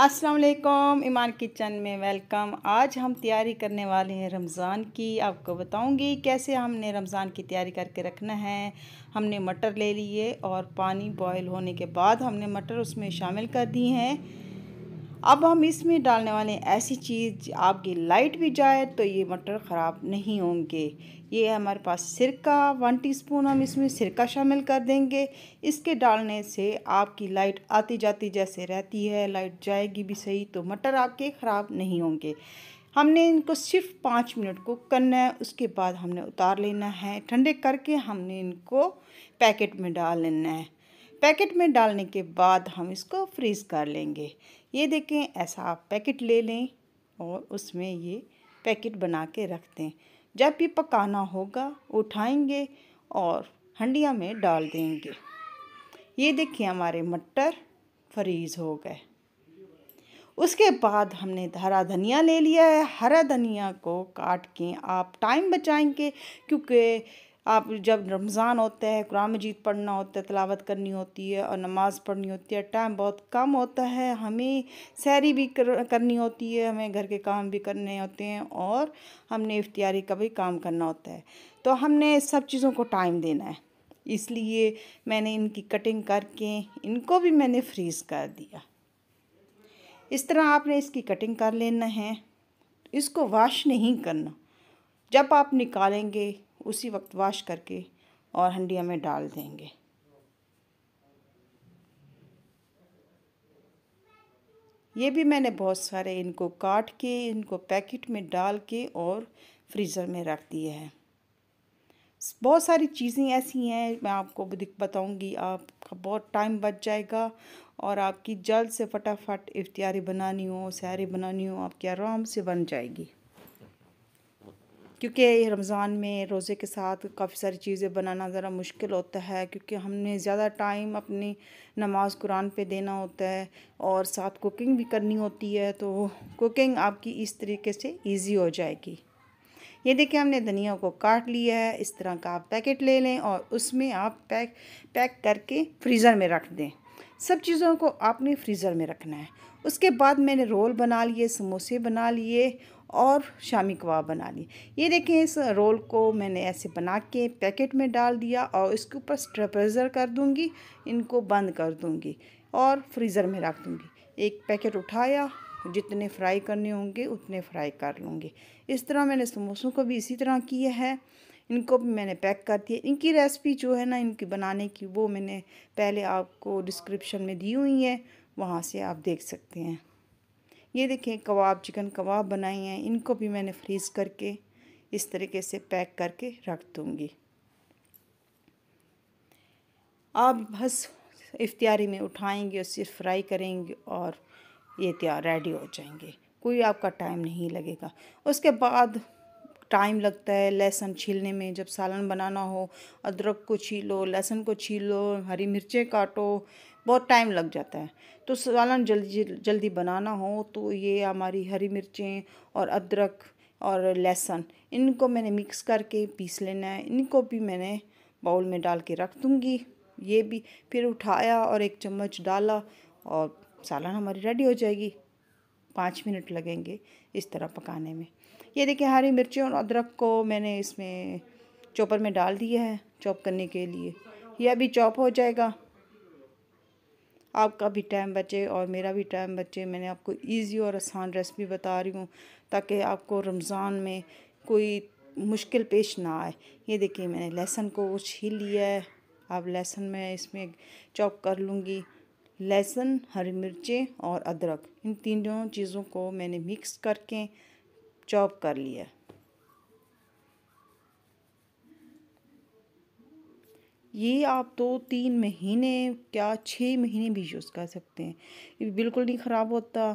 अस्सलाम वालेकुम ईमान किचन में वेलकम आज हम तैयारी करने वाले हैं रमज़ान की आपको बताऊंगी कैसे हमने रमज़ान की तैयारी करके रखना है हमने मटर ले लिए और पानी बॉयल होने के बाद हमने मटर उसमें शामिल कर दी हैं अब हम इसमें डालने वाले ऐसी चीज़ आपकी लाइट भी जाए तो ये मटर ख़राब नहीं होंगे ये हमारे पास सिरका वन टीस्पून हम इसमें सिरका शामिल कर देंगे इसके डालने से आपकी लाइट आती जाती जैसे रहती है लाइट जाएगी भी सही तो मटर आपके ख़राब नहीं होंगे हमने इनको सिर्फ पाँच मिनट कुक करना है उसके बाद हमने उतार लेना है ठंडे करके हमने इनको पैकेट में डाल लेना है पैकेट में डालने के बाद हम इसको फ्रीज़ कर लेंगे ये देखें ऐसा आप पैकेट ले लें और उसमें ये पैकेट बना के रख दें जब भी पकाना होगा उठाएंगे और हंडिया में डाल देंगे ये देखिए हमारे मटर फ्रीज हो गए उसके बाद हमने हरा धनिया ले लिया है हरा धनिया को काट के आप टाइम बचाएंगे क्योंकि आप जब रमज़ान होता है कुरान मजीद पढ़ना होता है तलावत करनी होती है और नमाज़ पढ़नी होती है टाइम बहुत कम होता है हमें सैरी भी कर, करनी होती है हमें घर के काम भी करने होते हैं और हमने इफ्तियारी का भी काम करना होता है तो हमने सब चीज़ों को टाइम देना है इसलिए मैंने इनकी कटिंग करके इनको भी मैंने फ्रीज़ कर दिया इस तरह आपने इसकी कटिंग कर लेना है इसको वाश नहीं करना जब आप निकालेंगे उसी वक्त वाश करके और हंडिया में डाल देंगे ये भी मैंने बहुत सारे इनको काट के इनको पैकेट में डाल के और फ्रीज़र में रख दिए हैं बहुत सारी चीज़ें ऐसी हैं मैं आपको बताऊंगी आपका बहुत टाइम बच जाएगा और आपकी जल्द से फटाफट इफ्तियारी बनानी हो सैरी बनानी हो आपकी आराम से बन जाएगी क्योंकि रमज़ान में रोज़े के साथ काफ़ी सारी चीज़ें बनाना ज़रा मुश्किल होता है क्योंकि हमने ज़्यादा टाइम अपनी नमाज कुरान पे देना होता है और साथ कुकिंग भी करनी होती है तो कुकिंग आपकी इस तरीके से इजी हो जाएगी ये देखिए हमने धनिया को काट लिया है इस तरह का आप पैकेट ले लें और उसमें आप पैक पैक करके फ्रीज़र में रख दें सब चीज़ों को आपने फ्रीज़र में रखना है उसके बाद मैंने रोल बना लिए समोसे बना लिए और शामी कबाब बना लिए ये देखें इस रोल को मैंने ऐसे बना के पैकेट में डाल दिया और इसके ऊपर स्ट्रेपरेज़र कर दूँगी इनको बंद कर दूँगी और फ्रीज़र में रख दूँगी एक पैकेट उठाया जितने फ्राई करने होंगे उतने फ्राई कर लूँगी इस तरह मैंने समोसों को भी इसी तरह किया है इनको भी मैंने पैक कर दिया इनकी रेसिपी जो है ना इनकी बनाने की वो मैंने पहले आपको डिस्क्रिप्शन में दी हुई है वहाँ से आप देख सकते हैं ये देखें कबाब चिकन कबाब बनाए हैं इनको भी मैंने फ्रीज़ करके इस तरीके से पैक करके रख दूँगी आप बस इफ्तारी में उठाएंगे और सिर्फ फ्राई करेंगे और ये तैयार रेडी हो जाएंगे कोई आपका टाइम नहीं लगेगा उसके बाद टाइम लगता है लहसुन छीलने में जब सालन बनाना हो अदरक को छीलो लहसुन को छीलो हरी मिर्चें काटो बहुत टाइम लग जाता है तो सालन जल्दी जल्दी बनाना हो तो ये हमारी हरी मिर्चें और अदरक और लहसुन इनको मैंने मिक्स करके पीस लेना है इनको भी मैंने बाउल में डाल के रख दूँगी ये भी फिर उठाया और एक चम्मच डाला और सालन हमारी रेडी हो जाएगी पाँच मिनट लगेंगे इस तरह पकाने में ये देखिए हरी मिर्ची और अदरक को मैंने इसमें चॉपर में डाल दिया है चॉप करने के लिए यह अभी चॉप हो जाएगा आपका भी टाइम बचे और मेरा भी टाइम बचे मैंने आपको इजी और आसान रेसिपी बता रही हूँ ताकि आपको रमज़ान में कोई मुश्किल पेश ना आए ये देखिए मैंने लहसुन को छील लिया है अब लहसुन मैं इसमें चॉप कर लूँगी लहसुन हरी मिर्चें और अदरक इन तीनों चीज़ों को मैंने मिक्स करके चॉप कर लिया ये आप दो तीन महीने क्या छः महीने भी यूज़ कर सकते हैं ये बिल्कुल नहीं ख़राब होता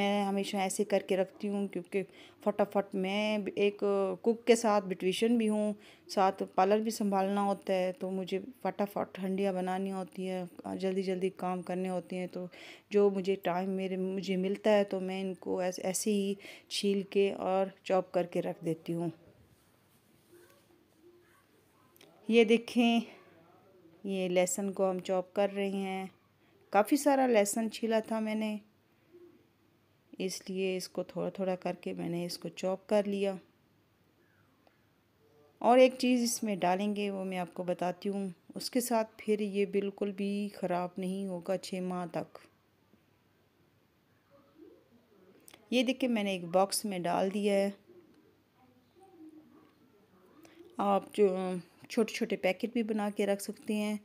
मैं हमेशा ऐसे करके रखती हूँ क्योंकि फटाफट मैं एक कुक के साथ ब्यूटिशन भी हूँ साथ पार्लर भी संभालना होता है तो मुझे फटाफट ठंडियाँ बनानी होती हैं जल्दी जल्दी काम करने होते हैं तो जो मुझे टाइम मेरे मुझे मिलता है तो मैं इनको ऐसे ऐसे ही छील के और चॉप करके रख देती हूँ ये देखें ये लहसुन को हम चॉप कर रहे हैं काफ़ी सारा लहसुन छीला था मैंने इसलिए इसको थोड़ा थोड़ा करके मैंने इसको चॉप कर लिया और एक चीज़ इसमें डालेंगे वो मैं आपको बताती हूँ उसके साथ फिर ये बिल्कुल भी ख़राब नहीं होगा छः माह तक ये देखिए मैंने एक बॉक्स में डाल दिया है आप जो छोटे छोटे पैकेट भी बना के रख सकती हैं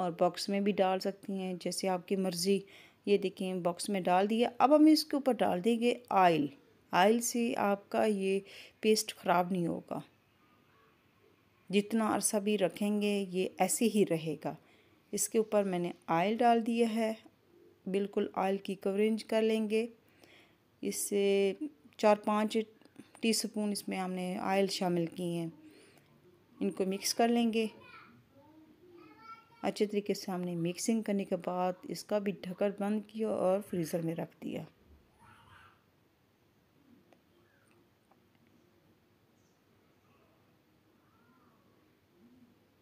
और बॉक्स में भी डाल सकती हैं जैसे आपकी मर्ज़ी ये देखें बॉक्स में डाल दिया अब हम इसके ऊपर डाल देंगे आयल आयल से आपका ये पेस्ट ख़राब नहीं होगा जितना अरसा भी रखेंगे ये ऐसे ही रहेगा इसके ऊपर मैंने आयल डाल दिया है बिल्कुल आयल की कवरेज कर लेंगे इससे चार पाँच टीस्पून इसमें हमने आयल शामिल किए हैं इनको मिक्स कर लेंगे अच्छे तरीके से हमने मिक्सिंग करने के बाद इसका भी ढक्कन बंद किया और फ्रीज़र में रख दिया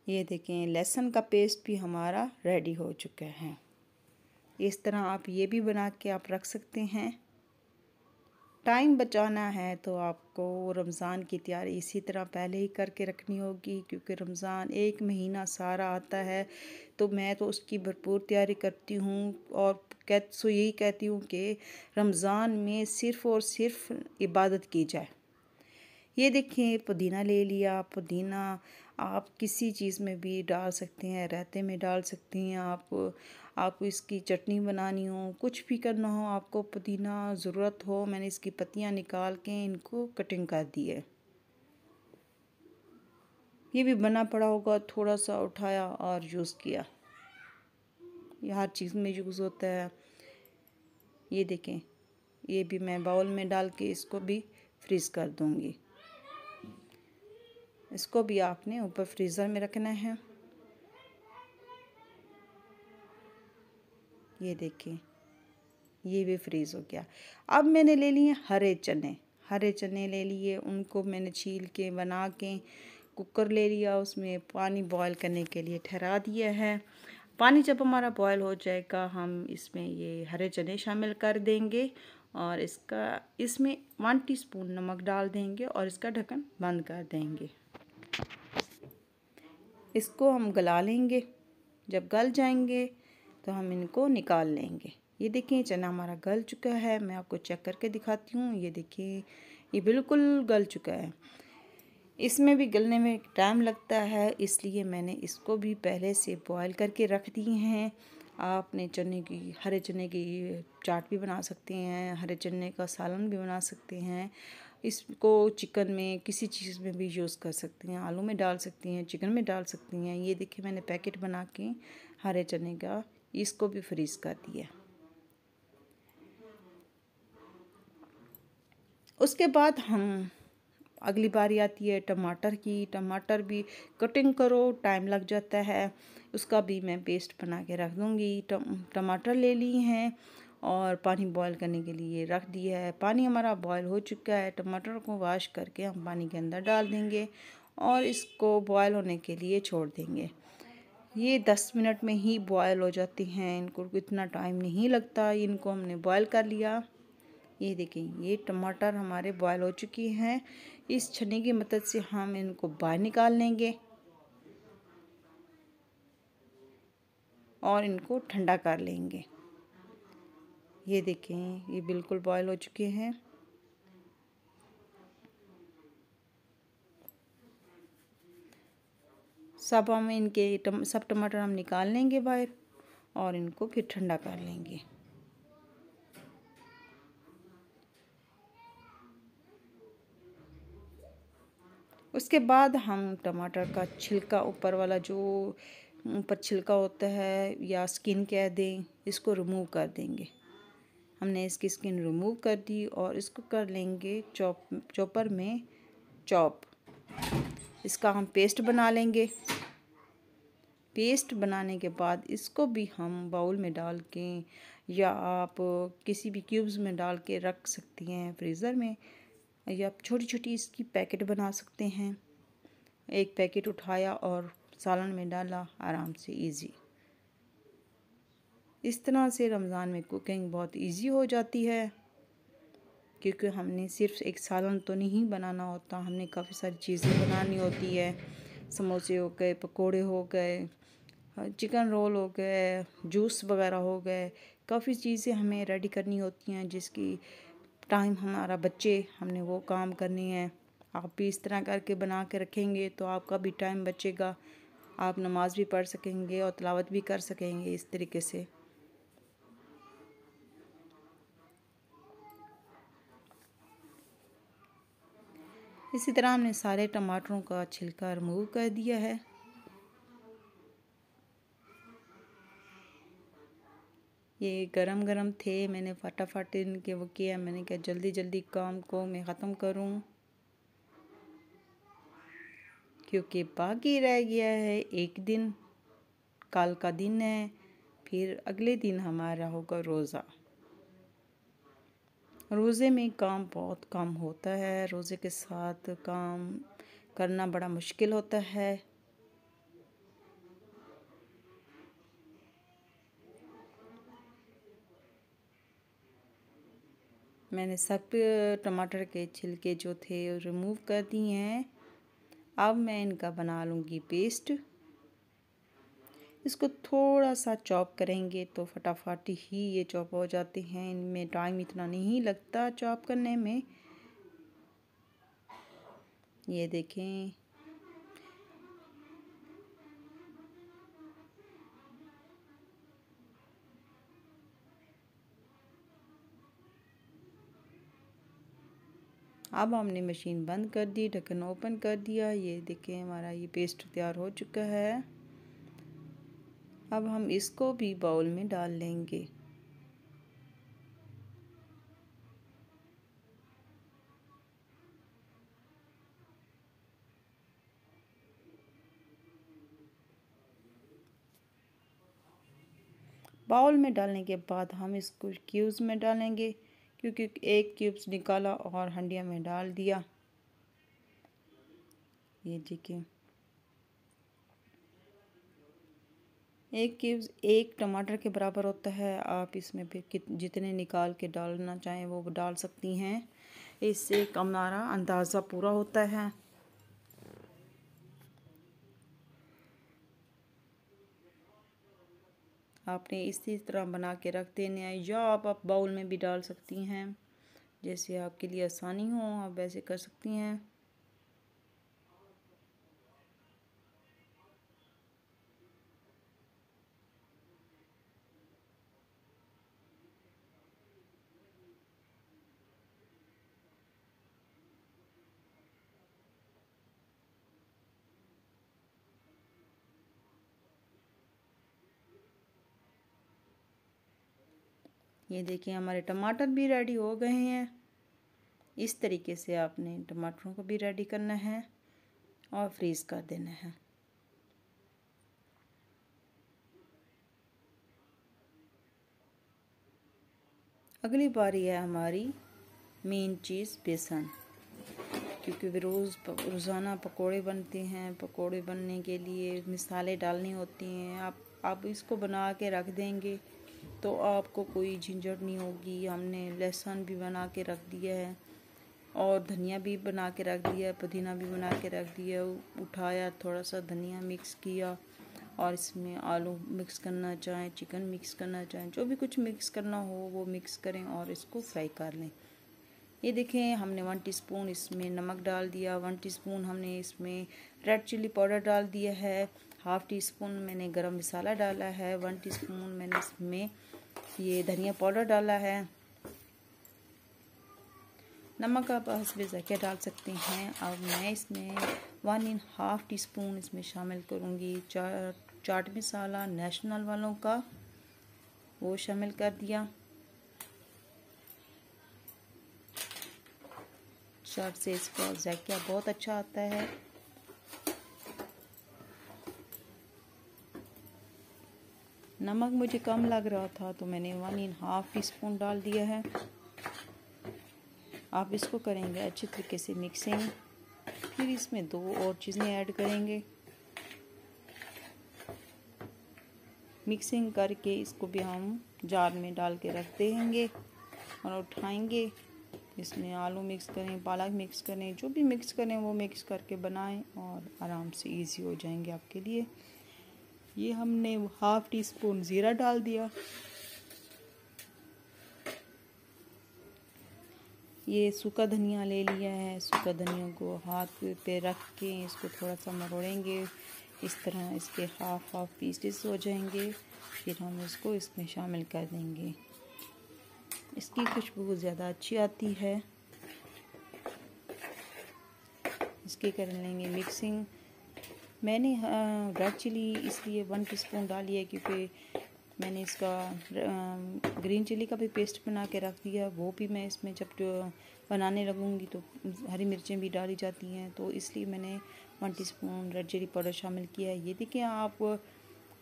ये देखें लहसुन का पेस्ट भी हमारा रेडी हो चुका है इस तरह आप ये भी बना के आप रख सकते हैं टाइम बचाना है तो आपको रमज़ान की तैयारी इसी तरह पहले ही करके रखनी होगी क्योंकि रमज़ान एक महीना सारा आता है तो मैं तो उसकी भरपूर तैयारी करती हूँ और कह सो यही कहती हूँ कि रमज़ान में सिर्फ़ और सिर्फ इबादत की जाए ये देखें पुदीना ले लिया पुदीना आप किसी चीज़ में भी डाल सकते हैं रहते में डाल सकती हैं आप आपको इसकी चटनी बनानी हो कुछ भी करना हो आपको पुदीना ज़रूरत हो मैंने इसकी पत्तियाँ निकाल के इनको कटिंग कर दी है ये भी बना पड़ा होगा थोड़ा सा उठाया और यूज़ किया ये हर चीज़ में यूज़ होता है ये देखें ये भी मैं बाउल में डाल के इसको भी फ्रीज़ कर दूँगी इसको भी आपने ऊपर फ्रीज़र में रखना है ये देखें ये भी फ्रीज़ हो गया अब मैंने ले लिए हरे चने हरे चने ले लिए उनको मैंने छील के बना के कुकर ले लिया उसमें पानी बॉयल करने के लिए ठहरा दिया है पानी जब हमारा बॉयल हो जाएगा हम इसमें ये हरे चने शामिल कर देंगे और इसका इसमें वन टीस्पून नमक डाल देंगे और इसका ढक्कन बंद कर देंगे इसको हम गला लेंगे जब गल जाएंगे तो हम इनको निकाल लेंगे ये देखिए चना हमारा गल चुका है मैं आपको चेक करके दिखाती हूँ ये देखिए ये बिल्कुल गल चुका है इसमें भी गलने में टाइम लगता है इसलिए मैंने इसको भी पहले से बॉयल करके रख दिए हैं आपने चने की हरे चने की चाट भी बना सकते हैं हरे चने का सालन भी बना सकते हैं इसको चिकन में किसी चीज़ में भी यूज़ कर सकते हैं आलू में डाल सकती हैं चिकन में डाल सकती हैं ये देखिए मैंने पैकेट बना के हरे चने का इसको भी फ्रीज कर दिया उसके बाद हम अगली बारी आती है टमाटर की टमाटर भी कटिंग करो टाइम लग जाता है उसका भी मैं पेस्ट बना के रख दूँगी टमाटर ले लिए हैं और पानी बॉईल करने के लिए रख दिया है पानी हमारा बॉईल हो चुका है टमाटर को वाश करके हम पानी के अंदर डाल देंगे और इसको बॉयल होने के लिए छोड़ देंगे ये दस मिनट में ही बॉयल हो जाती हैं इनको इतना टाइम नहीं लगता इनको हमने बॉयल कर लिया ये देखें ये टमाटर हमारे बॉयल हो चुकी हैं इस छने की मदद से हम इनको बाहर निकाल लेंगे और इनको ठंडा कर लेंगे ये देखें ये बिल्कुल बॉयल हो चुके हैं सब हम इनके टम, सब टमाटर हम निकाल लेंगे बाहर और इनको फिर ठंडा कर लेंगे उसके बाद हम टमाटर का छिलका ऊपर वाला जो ऊपर छिलका होता है या स्किन कह दें इसको रिमूव कर देंगे हमने इसकी स्किन रिमूव कर दी और इसको कर लेंगे चॉप चॉपर में चॉप इसका हम पेस्ट बना लेंगे पेस्ट बनाने के बाद इसको भी हम बाउल में डाल के या आप किसी भी क्यूब्स में डाल के रख सकती हैं फ्रीज़र में या आप छोटी छोटी इसकी पैकेट बना सकते हैं एक पैकेट उठाया और सालन में डाला आराम से इजी इस तरह से रमज़ान में कुकिंग बहुत इजी हो जाती है क्योंकि हमने सिर्फ एक सालन तो नहीं बनाना होता हमने काफ़ी सारी चीज़ें बनानी होती है समोसे हो गए पकोड़े हो गए चिकन हाँ, रोल हो गए जूस वगैरह हो गए काफ़ी चीज़ें हमें रेडी करनी होती हैं जिसकी टाइम हमारा बच्चे हमने वो काम करनी है आप भी इस तरह करके बना के रखेंगे तो आपका भी टाइम बचेगा आप नमाज़ भी पढ़ सकेंगे और तलावत भी कर सकेंगे इस तरीके से इसी तरह हमने सारे टमाटरों का छिलका रिमूव कर दिया है ये गरम गरम थे मैंने फटाफट इनके वो किया मैंने कहा जल्दी जल्दी काम को मैं ख़त्म करूं क्योंकि बाकी रह गया है एक दिन कल का दिन है फिर अगले दिन हमारा होगा रोज़ा रोज़े में काम बहुत कम होता है रोज़े के साथ काम करना बड़ा मुश्किल होता है मैंने सब टमाटर के छिलके जो थे रिमूव कर दिए हैं अब मैं इनका बना लूँगी पेस्ट इसको थोड़ा सा चॉप करेंगे तो फटाफट ही ये चॉप हो जाते हैं इनमें टाइम इतना नहीं लगता चॉप करने में ये देखें अब हमने मशीन बंद कर दी ढक्कन ओपन कर दिया ये देखें हमारा ये पेस्ट तैयार हो चुका है अब हम इसको भी बाउल में डाल लेंगे बाउल में डालने के बाद हम इसको क्यूब्स में डालेंगे क्योंकि एक क्यूब्स निकाला और हंडिया में डाल दिया ये देखिए एक क्यूब्स एक टमाटर के बराबर होता है आप इसमें फिर जितने निकाल के डालना चाहें वो डाल सकती हैं इससे हमारा अंदाज़ा पूरा होता है आपने इसी तरह बना के रख देने हैं या आप, आप बाउल में भी डाल सकती हैं जैसे आपके लिए आसानी हो आप वैसे कर सकती हैं ये देखिए हमारे टमाटर भी रेडी हो गए हैं इस तरीके से आपने टमाटरों को भी रेडी करना है और फ्रीज़ कर देना है अगली बारी है हमारी मेन चीज़ बेसन क्योंकि वे रोज़ रोज़ाना पकोड़े बनते हैं पकोड़े बनने के लिए मिसालें डालनी होती हैं आप आप इसको बना के रख देंगे तो आपको कोई झंझट नहीं होगी हमने लहसुन भी बना के रख दिया है और धनिया भी बना के रख दिया है पुदीना भी बना के रख दिया उठाया थोड़ा सा धनिया मिक्स किया और इसमें आलू मिक्स करना चाहें चिकन मिक्स करना चाहें जो भी कुछ मिक्स करना हो वो मिक्स करें और इसको फ्राई कर लें ये देखें हमने वन टीस्पून इसमें नमक डाल दिया वन टीस्पून हमने इसमें रेड चिल्ली पाउडर डाल दिया है हाफ़ टी स्पून मैंने गरम मसाला डाला है वन टीस्पून मैंने इसमें ये धनिया पाउडर डाला है नमक आप हसब ज़ायक़ा डाल सकते हैं और मैं इसमें one and half teaspoon इसमें शामिल करूँगी चार चाट मसाला नेशनल वालों का वो शामिल कर दिया चाट से इसका जैक्या बहुत अच्छा आता है नमक मुझे कम लग रहा था तो मैंने one and half teaspoon डाल दिया है आप इसको करेंगे अच्छे तरीके से मिक्सिंग फिर इसमें दो और चीज़ें ऐड करेंगे मिक्सिंग करके इसको भी हम जार में डाल के रख देंगे और उठाएंगे इसमें आलू मिक्स करें पालक मिक्स करें जो भी मिक्स करें वो मिक्स करके बनाएं और आराम से इजी हो जाएंगे आपके लिए ये हमने हाफ टी स्पून ज़ीरा डाल दिया ये सूखा धनिया ले लिया है सूखा धनिया को हाथ पे रख के इसको थोड़ा सा मरोड़ेंगे इस तरह इसके हाफ हाफ पीसेस हो जाएंगे फिर हम इसको इसमें शामिल कर देंगे इसकी खुशबू ज़्यादा अच्छी आती है इसकी कर लेंगे मिक्सिंग मैंने हाँ, रेड चिली इसलिए वन टीस्पून डाली है क्योंकि मैंने इसका ग्रीन चिली का भी पेस्ट बना के रख दिया वो भी मैं इसमें जब बनाने लगूँगी तो हरी मिर्चें भी डाली जाती हैं तो इसलिए मैंने one teaspoon red chili powder शामिल किया है ये देखिए आप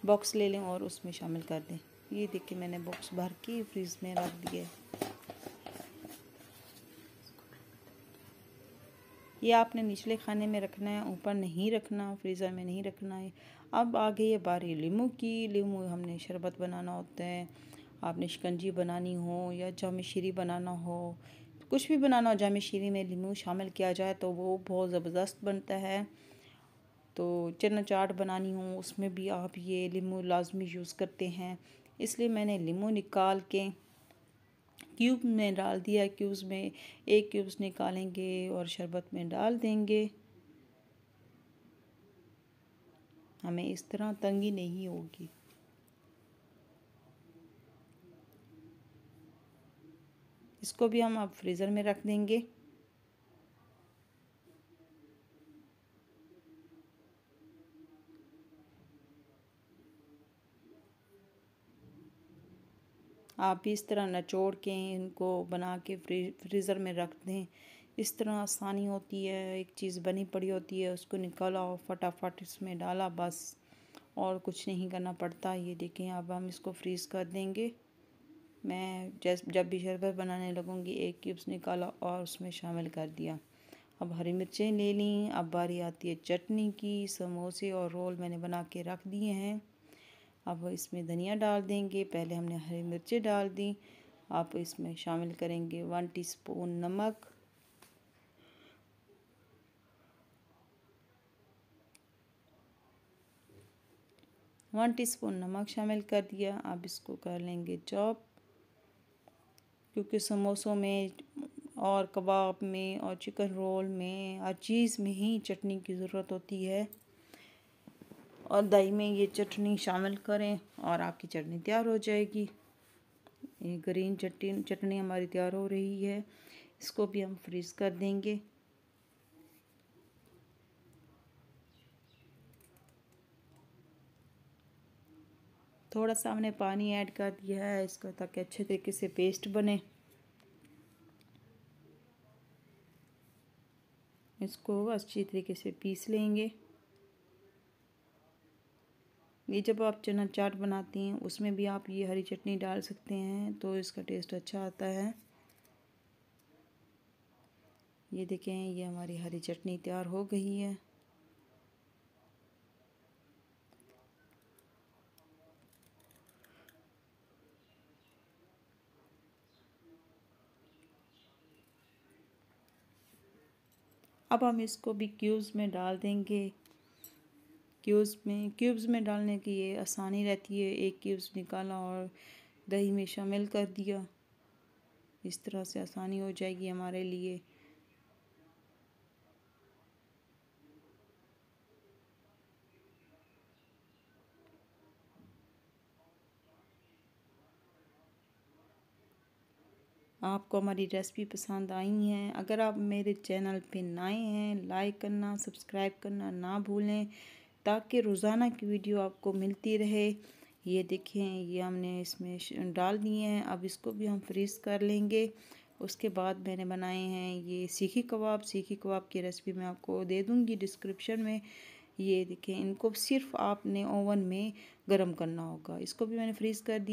बॉक्स ले लें और उसमें शामिल कर दें ये देखिए मैंने बॉक्स भर के फ्रिज में रख दिया है ये आपने निचले खाने में रखना है ऊपर नहीं रखना फ्रीज़र में नहीं रखना है अब आ गई है बारी लीमू की लीमू हमने शरबत बनाना होता है आपने शिकंजी बनानी हो या जाम शीरी बनाना हो कुछ भी बनाना हो जाम शीरी में लीमू शामिल किया जाए तो वो बहुत ज़बरदस्त बनता है तो चना चाट बनानी हो उसमें भी आप ये लीमू लाजमी यूज़ करते हैं इसलिए मैंने लीमू निकाल के क्यूब में डाल दिया क्यूब्स में एक क्यूब्स निकालेंगे और शरबत में डाल देंगे हमें इस तरह तंगी नहीं होगी इसको भी हम अब फ्रीज़र में रख देंगे आप भी इस तरह नचोड़ के इनको बना के फ्री फ्रीज़र में रख दें इस तरह आसानी होती है एक चीज़ बनी पड़ी होती है उसको निकाला और फटाफट इसमें डाला बस और कुछ नहीं करना पड़ता ये देखें अब हम इसको फ्रीज़ कर देंगे मैं जैस जब भी शरबत बनाने लगूँगी एक क्यूब्स निकाला और उसमें शामिल कर दिया अब हरी मिर्चें ले ली अब बारी आती है चटनी की समोसे और रोल मैंने बना के रख दिए हैं अब इसमें धनिया डाल देंगे पहले हमने हरी मिर्चें डाल दी आप इसमें शामिल करेंगे वन टीस्पून नमक वन टीस्पून नमक शामिल कर दिया आप इसको कर लेंगे चॉप क्योंकि समोसों में और कबाब में और चिकन रोल में हर चीज़ में ही चटनी की ज़रूरत होती है और दही में ये चटनी शामिल करें और आपकी चटनी तैयार हो जाएगी ये ग्रीन चटनी चटनी हमारी तैयार हो रही है इसको भी हम फ्रीज़ कर देंगे थोड़ा सा हमने पानी ऐड कर दिया है इसको ताकि अच्छे तरीके से पेस्ट बने इसको अच्छी तरीके से पीस लेंगे ये जब आप चना चाट बनाती हैं उसमें भी आप ये हरी चटनी डाल सकते हैं तो इसका टेस्ट अच्छा आता है ये देखें ये हमारी हरी चटनी तैयार हो गई है अब हम इसको भी क्यूब्स में डाल देंगे क्यूब्स में क्यूब्स में डालने की ये आसानी रहती है एक क्यूब्स निकाला और दही में शामिल कर दिया इस तरह से आसानी हो जाएगी हमारे लिए आपको हमारी रेसिपी पसंद आई है अगर आप मेरे चैनल पे नए हैं लाइक करना सब्सक्राइब करना ना भूलें ताकि रोज़ाना की वीडियो आपको मिलती रहे ये देखें ये हमने इसमें डाल दिए हैं अब इसको भी हम फ्रीज़ कर लेंगे उसके बाद मैंने बनाए हैं ये सीखी कबाब सीखी कबाब की रेसिपी मैं आपको दे दूँगी डिस्क्रिप्शन में ये देखें इनको सिर्फ आपने ओवन में गरम करना होगा इसको भी मैंने फ्रीज़ कर दिया